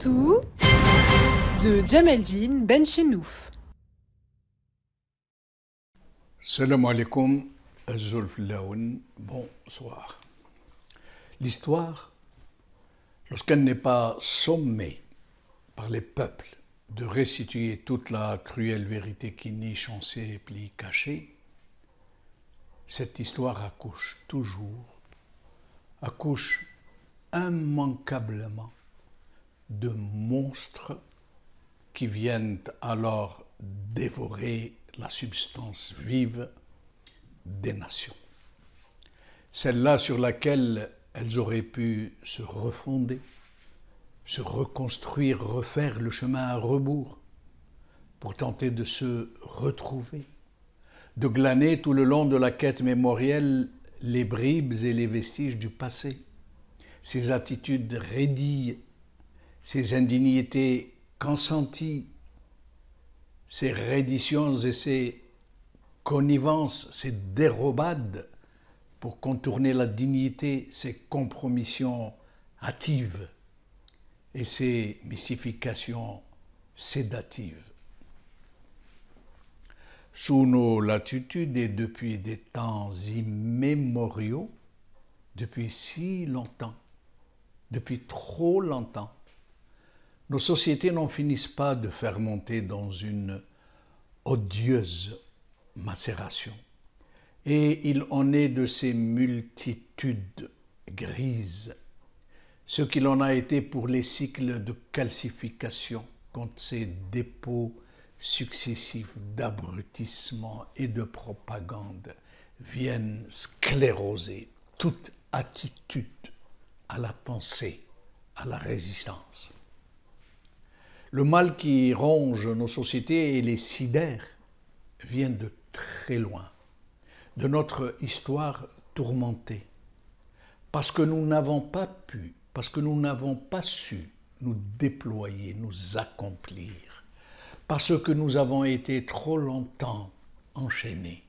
tout, de Jamal-Din Ben Chenouf. Salam alaikum, Azulf Laoun, bonsoir. L'histoire, lorsqu'elle n'est pas sommée par les peuples de restituer toute la cruelle vérité qui niche en ses plis cachés, cette histoire accouche toujours, accouche immanquablement de monstres qui viennent alors dévorer la substance vive des nations. Celle-là sur laquelle elles auraient pu se refonder, se reconstruire, refaire le chemin à rebours pour tenter de se retrouver, de glaner tout le long de la quête mémorielle les bribes et les vestiges du passé, ces attitudes raidies ces indignités consenties, ces redditions et ces connivences, ces dérobades pour contourner la dignité, ces compromissions hâtives et ces mystifications sédatives. Sous nos latitudes et depuis des temps immémoriaux, depuis si longtemps, depuis trop longtemps, nos sociétés n'en finissent pas de fermenter dans une odieuse macération. Et il en est de ces multitudes grises, ce qu'il en a été pour les cycles de calcification, quand ces dépôts successifs d'abrutissement et de propagande viennent scléroser toute attitude à la pensée, à la résistance. Le mal qui ronge nos sociétés et les sidère vient de très loin, de notre histoire tourmentée, parce que nous n'avons pas pu, parce que nous n'avons pas su nous déployer, nous accomplir, parce que nous avons été trop longtemps enchaînés.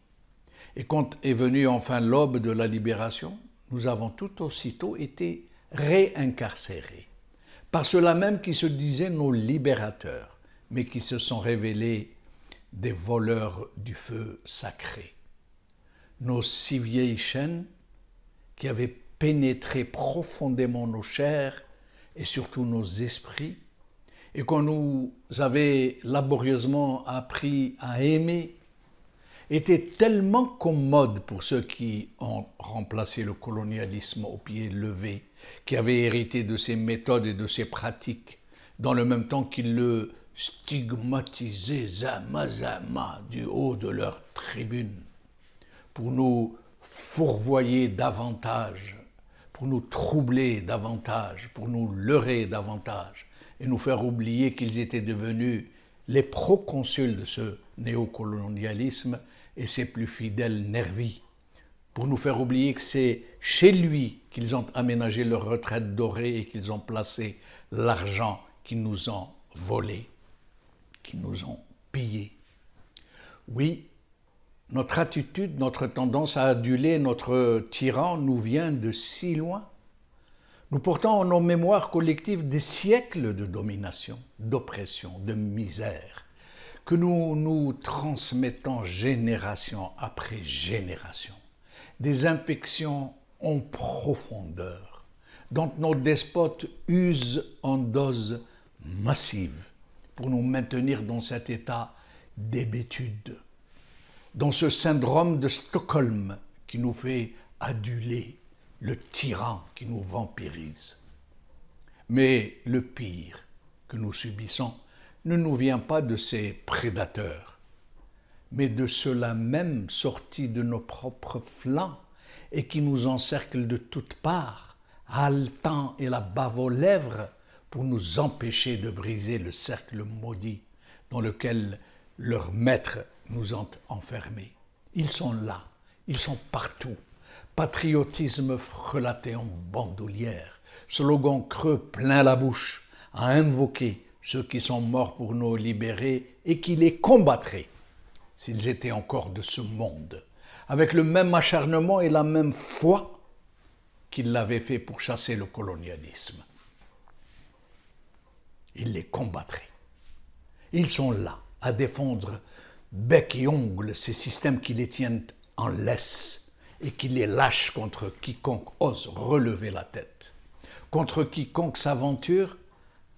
Et quand est venu enfin l'aube de la libération, nous avons tout aussitôt été réincarcérés par ceux-là même qui se disaient nos libérateurs, mais qui se sont révélés des voleurs du feu sacré. Nos six vieilles chaînes qui avaient pénétré profondément nos chairs et surtout nos esprits, et qu'on nous avait laborieusement appris à aimer, étaient tellement commodes pour ceux qui ont remplacé le colonialisme au pied levé qui avait hérité de ses méthodes et de ses pratiques, dans le même temps qu'ils le stigmatisaient zama du haut de leur tribune, pour nous fourvoyer davantage, pour nous troubler davantage, pour nous leurrer davantage, et nous faire oublier qu'ils étaient devenus les proconsuls de ce néocolonialisme et ses plus fidèles nervis pour nous faire oublier que c'est chez lui qu'ils ont aménagé leur retraite dorée et qu'ils ont placé l'argent qu'ils nous ont volé, qu'ils nous ont pillé. Oui, notre attitude, notre tendance à aduler notre tyran nous vient de si loin. Nous portons en nos mémoires collectives des siècles de domination, d'oppression, de misère, que nous nous transmettons génération après génération des infections en profondeur, dont nos despotes usent en doses massives pour nous maintenir dans cet état d'hébétude, dans ce syndrome de Stockholm qui nous fait aduler le tyran qui nous vampirise. Mais le pire que nous subissons ne nous vient pas de ces prédateurs, mais de ceux-là même sortis de nos propres flancs et qui nous encerclent de toutes parts, haletant et la bave aux lèvres, pour nous empêcher de briser le cercle maudit dans lequel leurs maîtres nous ont enfermés. Ils sont là, ils sont partout. Patriotisme frelaté en bandoulière, slogan creux plein la bouche, à invoquer ceux qui sont morts pour nous libérer et qui les combattraient s'ils étaient encore de ce monde, avec le même acharnement et la même foi qu'ils l'avaient fait pour chasser le colonialisme. Ils les combattraient. Ils sont là à défendre bec et ongle ces systèmes qui les tiennent en laisse et qui les lâchent contre quiconque ose relever la tête, contre quiconque s'aventure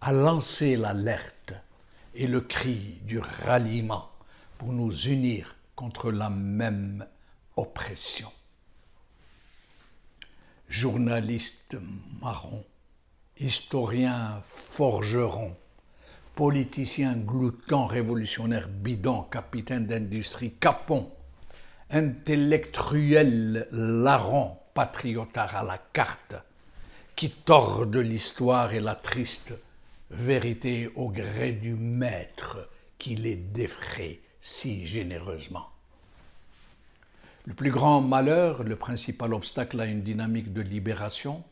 à lancer l'alerte et le cri du ralliement pour nous unir contre la même oppression. Journaliste marron, historien forgeron, politicien glouton révolutionnaire bidon, capitaine d'industrie capon, intellectuel larron, patriotard à la carte, qui tord de l'histoire et la triste vérité au gré du maître qui les défraie si généreusement. Le plus grand malheur, le principal obstacle à une dynamique de libération,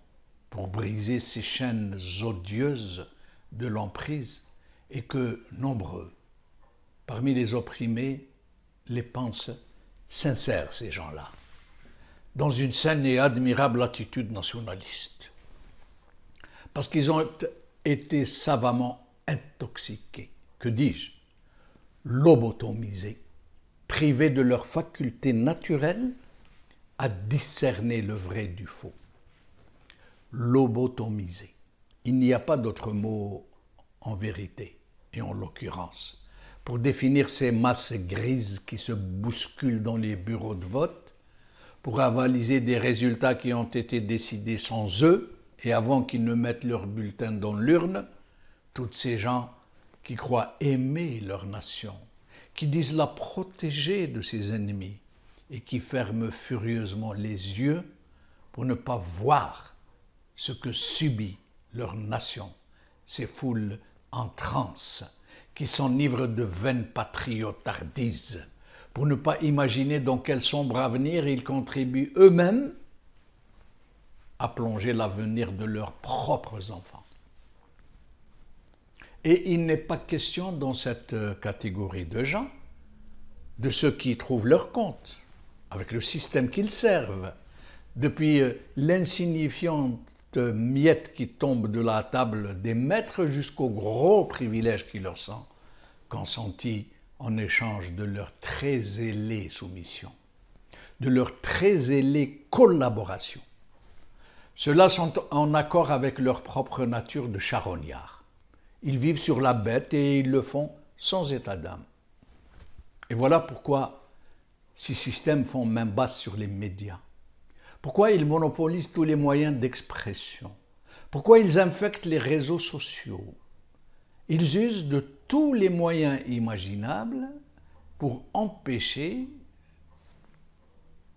pour briser ces chaînes odieuses de l'emprise, est que nombreux, parmi les opprimés, les pensent sincères, ces gens-là, dans une saine et admirable attitude nationaliste, parce qu'ils ont été savamment intoxiqués, que dis-je, lobotomisés, privés de leur faculté naturelle à discerner le vrai du faux. Lobotomisés. Il n'y a pas d'autre mot en vérité et en l'occurrence. Pour définir ces masses grises qui se bousculent dans les bureaux de vote, pour avaliser des résultats qui ont été décidés sans eux et avant qu'ils ne mettent leur bulletin dans l'urne, toutes ces gens qui croient aimer leur nation, qui disent la protéger de ses ennemis et qui ferment furieusement les yeux pour ne pas voir ce que subit leur nation, ces foules en transe, qui s'enivrent de vaines patriotardises, pour ne pas imaginer dans quel sombre avenir ils contribuent eux-mêmes à plonger l'avenir de leurs propres enfants. Et il n'est pas question dans cette euh, catégorie de gens de ceux qui trouvent leur compte avec le système qu'ils servent, depuis euh, l'insignifiante euh, miette qui tombe de la table des maîtres jusqu'aux gros privilèges qui leur sont consentis en échange de leur très ailée soumission, de leur très ailée collaboration. Ceux-là sont en accord avec leur propre nature de charognard. Ils vivent sur la bête et ils le font sans état d'âme. Et voilà pourquoi ces systèmes font main basse sur les médias. Pourquoi ils monopolisent tous les moyens d'expression. Pourquoi ils infectent les réseaux sociaux. Ils usent de tous les moyens imaginables pour empêcher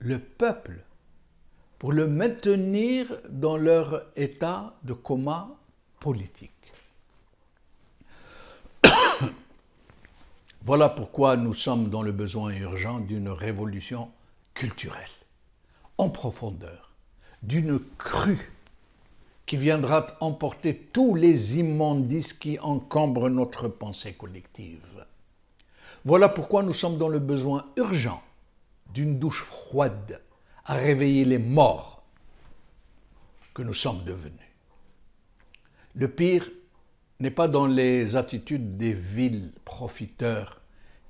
le peuple, pour le maintenir dans leur état de coma politique. Voilà pourquoi nous sommes dans le besoin urgent d'une révolution culturelle, en profondeur, d'une crue qui viendra emporter tous les immondices qui encombrent notre pensée collective. Voilà pourquoi nous sommes dans le besoin urgent d'une douche froide à réveiller les morts que nous sommes devenus. Le pire, n'est pas dans les attitudes des villes profiteurs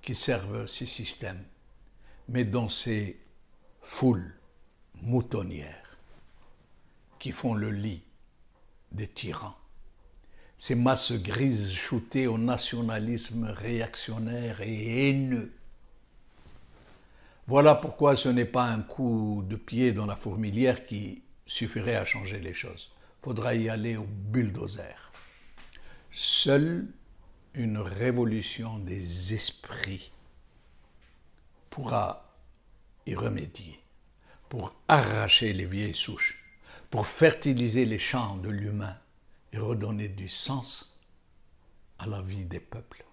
qui servent ces systèmes, mais dans ces foules moutonnières qui font le lit des tyrans. Ces masses grises shootées au nationalisme réactionnaire et haineux. Voilà pourquoi ce n'est pas un coup de pied dans la fourmilière qui suffirait à changer les choses. Faudra y aller au bulldozer. Seule une révolution des esprits pourra y remédier, pour arracher les vieilles souches, pour fertiliser les champs de l'humain et redonner du sens à la vie des peuples.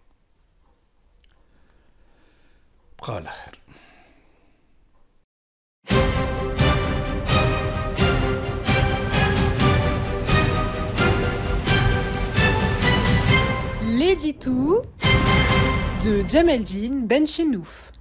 Lady Too de Jamel Ben Benchenouf.